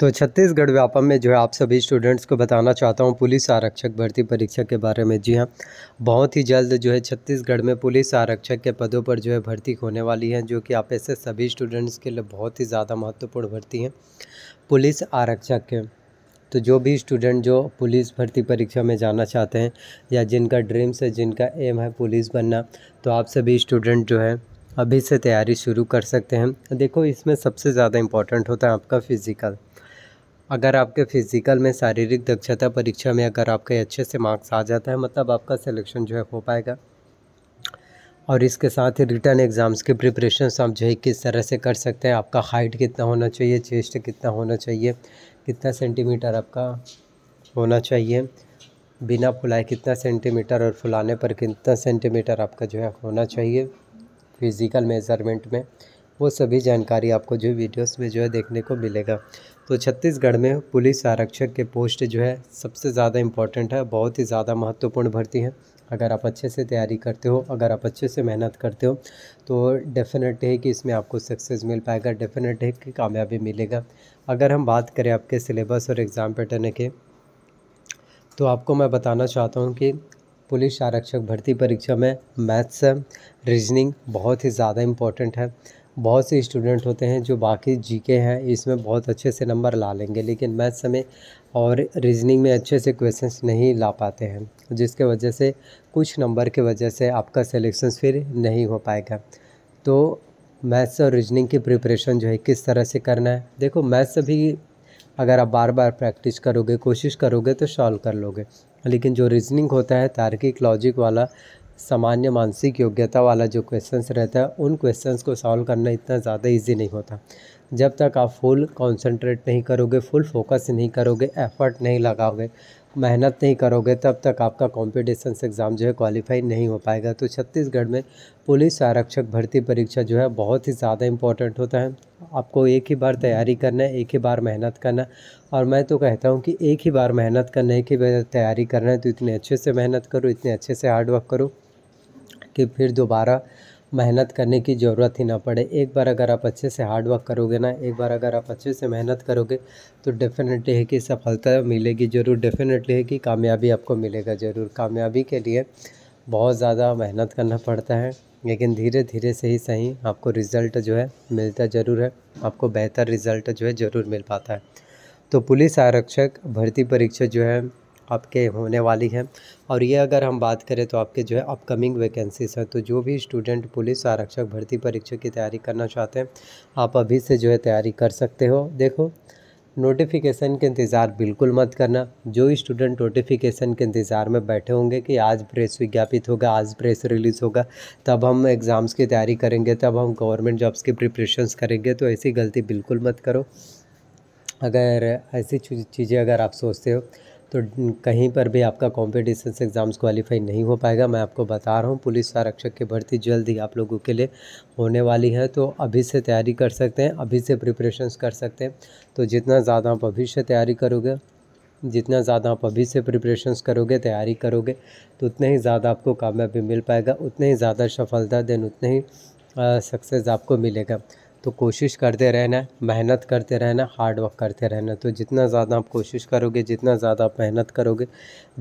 तो छत्तीसगढ़ व्यापम में जो है आप सभी स्टूडेंट्स को बताना चाहता हूँ पुलिस आरक्षक भर्ती परीक्षा के बारे में जी हाँ बहुत ही जल्द जो है छत्तीसगढ़ में पुलिस आरक्षक के पदों पर जो है भर्ती होने वाली है जो कि आप ऐसे सभी स्टूडेंट्स के लिए बहुत ही ज़्यादा महत्वपूर्ण भर्ती है पुलिस आरक्षक के तो जो भी स्टूडेंट जो पुलिस भर्ती परीक्षा में जाना चाहते हैं या जिनका ड्रीम्स है जिनका एम है पुलिस बनना तो आप सभी स्टूडेंट जो है अभी से तैयारी शुरू कर सकते हैं देखो इसमें सबसे ज़्यादा इम्पोर्टेंट होता है आपका फ़िज़िकल अगर आपके फिज़िकल में शारीरिक दक्षता परीक्षा में अगर आपके अच्छे से मार्क्स आ जाता है मतलब आपका सिलेक्शन जो है हो पाएगा और इसके साथ ही रिटर्न एग्ज़ाम्स की प्रिपरेशन आप जो है किस तरह से कर सकते हैं आपका हाइट कितना होना चाहिए चेस्ट कितना होना चाहिए कितना सेंटीमीटर आपका होना चाहिए बिना फुलाए कितना सेंटीमीटर और फुलाने पर कितना सेंटीमीटर आपका जो है होना चाहिए फिज़िकल मेज़रमेंट में वो सभी जानकारी आपको जो वीडियोस में जो है देखने को मिलेगा तो छत्तीसगढ़ में पुलिस आरक्षक के पोस्ट जो है सबसे ज़्यादा इम्पोर्टेंट है बहुत ही ज़्यादा महत्वपूर्ण भर्ती है अगर आप अच्छे से तैयारी करते हो अगर आप अच्छे से मेहनत करते हो तो डेफिनेट है कि इसमें आपको सक्सेस मिल पाएगा डेफिनेट है कि कामयाबी मिलेगा अगर हम बात करें आपके सिलेबस और एग्ज़ाम पैटर्न के तो आपको मैं बताना चाहता हूँ कि पुलिस आरक्षक भर्ती परीक्षा में मैथ्स रीजनिंग बहुत ही ज़्यादा इम्पोर्टेंट है बहुत से स्टूडेंट होते हैं जो बाकी जीके हैं इसमें बहुत अच्छे से नंबर ला लेंगे लेकिन मैथ्स में और रीजनिंग में अच्छे से क्वेश्चंस नहीं ला पाते हैं जिसके वजह से कुछ नंबर के वजह से आपका सिलेक्शन फिर नहीं हो पाएगा तो मैथ्स और रीजनिंग की प्रिपरेशन जो है किस तरह से करना है देखो मैथ्स भी अगर आप बार बार प्रैक्टिस करोगे कोशिश करोगे तो सॉल्व कर लोगे लेकिन जो रीजनिंग होता है तार्किक लॉजिक वाला सामान्य मानसिक योग्यता वाला जो क्वेश्चंस रहता है उन क्वेश्चंस को सॉल्व करना इतना ज़्यादा इजी नहीं होता जब तक आप फुल कंसंट्रेट नहीं करोगे फुल फोकस नहीं करोगे एफर्ट नहीं लगाओगे मेहनत नहीं करोगे तब तक आपका कॉम्पिटिशन एग्ज़ाम जो है क्वालिफाई नहीं हो पाएगा तो छत्तीसगढ़ में पुलिस आरक्षक भर्ती परीक्षा जो है बहुत ही ज़्यादा इंपॉर्टेंट होता है आपको एक ही बार तैयारी करना है एक ही बार मेहनत करना और मैं तो कहता हूँ कि एक ही बार मेहनत करना एक ही बार तैयारी करना है तो इतने अच्छे से मेहनत करो इतने अच्छे से हार्डवर्क करो कि फिर दोबारा मेहनत करने की ज़रूरत ही ना पड़े एक बार अगर आप अच्छे से हार्ड वर्क करोगे ना एक बार अगर आप अच्छे से मेहनत करोगे तो डेफिनेटली है कि सफलता मिलेगी ज़रूर डेफिनेटली है कि कामयाबी आपको मिलेगा ज़रूर कामयाबी के लिए बहुत ज़्यादा मेहनत करना पड़ता है लेकिन धीरे धीरे से ही सही आपको रिज़ल्ट जो है मिलता ज़रूर है आपको बेहतर रिज़ल्ट जो है ज़रूर मिल पाता है तो पुलिस आरक्षक भर्ती परीक्षा जो है आपके होने वाली हैं और ये अगर हम बात करें तो आपके जो है अपकमिंग वैकेंसीज हैं तो जो भी स्टूडेंट पुलिस आरक्षक भर्ती परीक्षा की तैयारी करना चाहते हैं आप अभी से जो है तैयारी कर सकते हो देखो नोटिफिकेशन के इंतज़ार बिल्कुल मत करना जो स्टूडेंट नोटिफिकेशन के इंतज़ार में बैठे होंगे कि आज प्रेस विज्ञापित होगा आज प्रेस रिलीज़ होगा तब हम एग्ज़ाम्स की तैयारी करेंगे तब हम गवर्नमेंट जॉब्स की प्रिपरेशंस करेंगे तो ऐसी गलती बिल्कुल मत करो अगर ऐसी चीज़ें अगर आप सोचते हो तो कहीं पर भी आपका कॉम्पिटिशन एग्ज़ाम्स क्वालिफाई नहीं हो पाएगा मैं आपको बता रहा हूँ पुलिस आरक्षक की भर्ती जल्द ही आप लोगों के लिए होने वाली है तो अभी से तैयारी कर सकते हैं अभी से प्रिपरेशंस कर सकते हैं तो जितना ज़्यादा आप अभी से तैयारी करोगे जितना ज़्यादा आप अभी से प्रिपरेशंस करोगे तैयारी करोगे तो उतने ही ज़्यादा आपको कामयाबी मिल पाएगा उतने ही ज़्यादा सफलता देन उतने ही सक्सेस आपको मिलेगा तो कोशिश करते रहना मेहनत करते रहना हार्ड वर्क करते रहना तो जितना ज़्यादा आप कोशिश करोगे जितना ज़्यादा आप मेहनत करोगे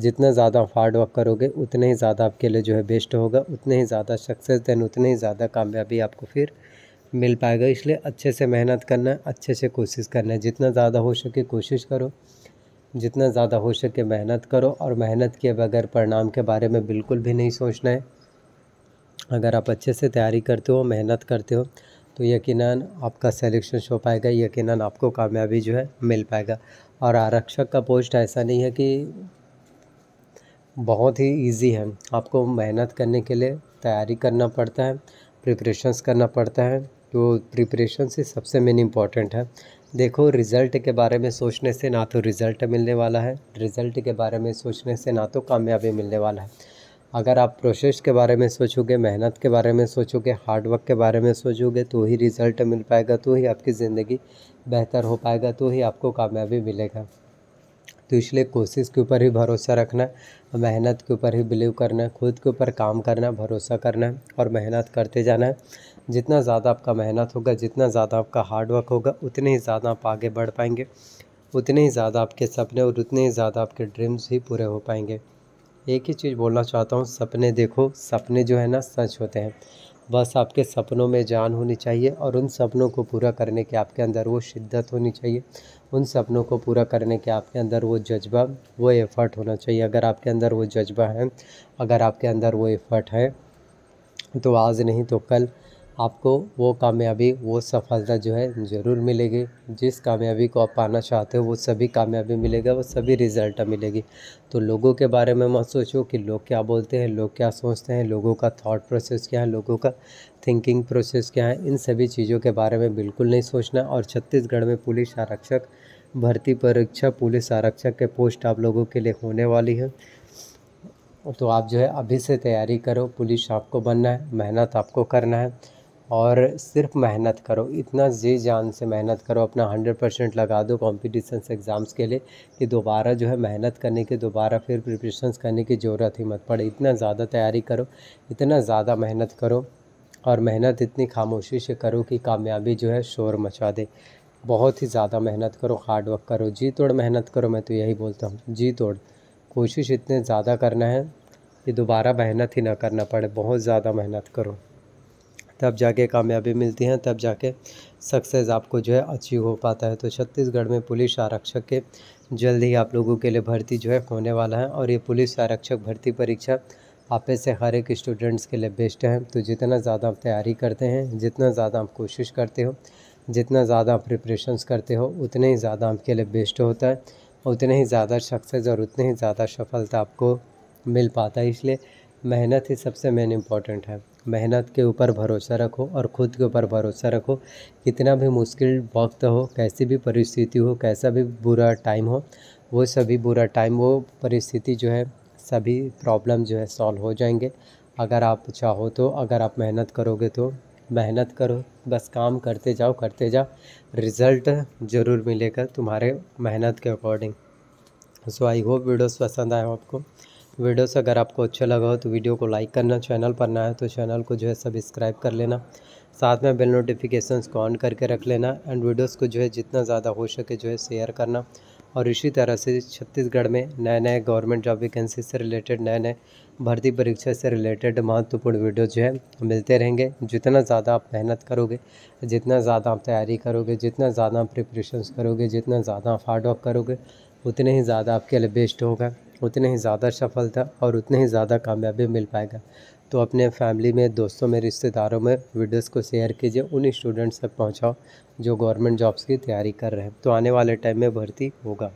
जितना ज़्यादा आप हार्ड वर्क करोगे उतने ही ज़्यादा आपके लिए जो है बेस्ट होगा उतने ही ज़्यादा सक्सेस देन उतने ही ज़्यादा कामयाबी आपको फिर मिल पाएगा इसलिए अच्छे से मेहनत करना है अच्छे से कोशिश करना है जितना ज़्यादा हो सके कोशिश करो जितना ज़्यादा हो सके मेहनत करो और मेहनत के बगैर परिणाम के बारे में बिल्कुल भी नहीं सोचना है अगर आप अच्छे से तैयारी करते हो मेहनत करते हो तो यकीनन आपका सिलेक्शन शो पाएगा यकीनन आपको कामयाबी जो है मिल पाएगा और आरक्षक का पोस्ट ऐसा नहीं है कि बहुत ही इजी है आपको मेहनत करने के लिए तैयारी करना पड़ता है प्रिपरेशंस करना पड़ता है तो प्रिपरेशन ही सबसे मेन इम्पॉर्टेंट है देखो रिज़ल्ट के बारे में सोचने से ना तो रिज़ल्ट मिलने वाला है रिज़ल्ट के बारे में सोचने से ना तो कामयाबी मिलने वाला है अगर आप प्रोसेस के बारे में सोचोगे मेहनत के बारे में सोचोगे हार्डवर्क के बारे में सोचोगे तो ही रिज़ल्ट मिल पाएगा तो ही आपकी ज़िंदगी बेहतर हो पाएगा तो ही आपको कामयाबी मिलेगा तो इसलिए कोशिश के ऊपर ही भरोसा रखना मेहनत के ऊपर ही बिलीव करना खुद के ऊपर काम करना भरोसा करना और मेहनत करते जाना जितना ज़्यादा आपका मेहनत होगा जितना ज़्यादा आपका हार्डवर्क होगा उतने ही ज़्यादा आप आगे बढ़ पाएंगे उतने ही ज़्यादा आपके सपने और उतने ही ज़्यादा आपके ड्रीम्स ही पूरे हो पाएंगे एक ही चीज़ बोलना चाहता हूँ सपने देखो सपने जो है ना सच होते हैं बस आपके सपनों में जान होनी चाहिए और उन सपनों को पूरा करने के आपके अंदर वो शिद्दत होनी चाहिए उन सपनों को पूरा करने के आपके अंदर वो जज्बा वो एफ़र्ट होना चाहिए अगर आपके अंदर वो जज्बा है अगर आपके अंदर वो एफ़र्ट है तो आज नहीं तो कल आपको वो कामयाबी वो सफलता जो है ज़रूर मिलेगी जिस कामयाबी को आप पाना चाहते हो वो सभी कामयाबी मिलेगा वो सभी रिज़ल्ट मिलेगी तो लोगों के बारे में मत सोचो कि लोग क्या बोलते हैं लोग क्या सोचते हैं लोगों का थॉट प्रोसेस क्या है लोगों का थिंकिंग प्रोसेस क्या है इन सभी चीज़ों के बारे में बिल्कुल नहीं सोचना और छत्तीसगढ़ में पुलिस आरक्षक भर्ती परीक्षा पुलिस आरक्षक के पोस्ट आप लोगों के लिए होने वाली है तो आप जो है अभी से तैयारी करो पुलिस आपको बनना है मेहनत आपको करना है और सिर्फ मेहनत करो इतना जी जान से मेहनत करो अपना हंड्रेड परसेंट लगा दो कॉम्पिटिशन एग्ज़ाम्स के लिए कि दोबारा जो है मेहनत करने की दोबारा फिर प्रिपरेशंस करने की ज़रूरत ही मत पड़े इतना ज़्यादा तैयारी करो इतना ज़्यादा मेहनत करो और मेहनत इतनी खामोशी से करो कि कामयाबी जो है शोर मचा दे बहुत ही ज़्यादा मेहनत करो हार्ड वर्क करो जी तोड़ मेहनत करो मैं तो यही बोलता हूँ जी तोड़ कोशिश इतने ज़्यादा करना है कि दोबारा मेहनत ही ना करना पड़े बहुत ज़्यादा मेहनत करो तब जाके कामयाबी मिलती है तब जाके सक्सेस आपको जो है अचीव हो पाता है तो छत्तीसगढ़ में पुलिस आरक्षक के जल्द ही आप लोगों के लिए भर्ती जो है होने वाला है और ये पुलिस आरक्षक भर्ती परीक्षा आप से हर एक स्टूडेंट्स के लिए बेस्ट है तो जितना ज़्यादा आप तैयारी करते हैं जितना ज़्यादा आप कोशिश करते हो जितना ज़्यादा आप प्रिपरेशन करते हो उतने ही ज़्यादा आपके लिए बेस्ट होता है उतने ही ज़्यादा सक्सेस और उतने ही ज़्यादा सफलता आपको मिल पाता है इसलिए मेहनत ही सबसे मेन इम्पॉर्टेंट है मेहनत के ऊपर भरोसा रखो और ख़ुद के ऊपर भरोसा रखो कितना भी मुश्किल वक्त हो कैसी भी परिस्थिति हो कैसा भी बुरा टाइम हो वो सभी बुरा टाइम वो परिस्थिति जो है सभी प्रॉब्लम जो है सॉल्व हो जाएंगे अगर आप चाहो तो अगर आप मेहनत करोगे तो मेहनत करो बस काम करते जाओ करते जाओ रिज़ल्ट ज़रूर मिलेगा तुम्हारे मेहनत के according so I hope videos पसंद आए हो आपको वीडियोस अगर आपको अच्छा लगा हो तो वीडियो को लाइक करना चैनल पर ना है तो चैनल को जो है सब्सक्राइब कर लेना साथ में बेल नोटिफिकेशंस को ऑन करके रख लेना एंड वीडियोस को जो है जितना ज़्यादा हो सके जो है शेयर करना और इसी तरह से छत्तीसगढ़ में नए नए गवर्नमेंट जॉब वैकेंसी से रिलेटेड नए नए भर्ती परीक्षा से रिलेटेड महत्वपूर्ण वीडियो जो है मिलते रहेंगे जितना ज़्यादा आप मेहनत करोगे जितना ज़्यादा आप तैयारी करोगे जितना ज़्यादा आप प्रिपरेशन करोगे जितना ज़्यादा आप हार्ड वर्क करोगे उतने ही ज़्यादा आपके लिए बेस्ट होगा उतने ही ज़्यादा सफलता और उतने ही ज़्यादा कामयाबी मिल पाएगा तो अपने फैमिली में दोस्तों में रिश्तेदारों में वीडियोस को शेयर कीजिए उन स्टूडेंट्स तक पहुंचाओ जो गवर्नमेंट जॉब्स की तैयारी कर रहे हैं तो आने वाले टाइम में भर्ती होगा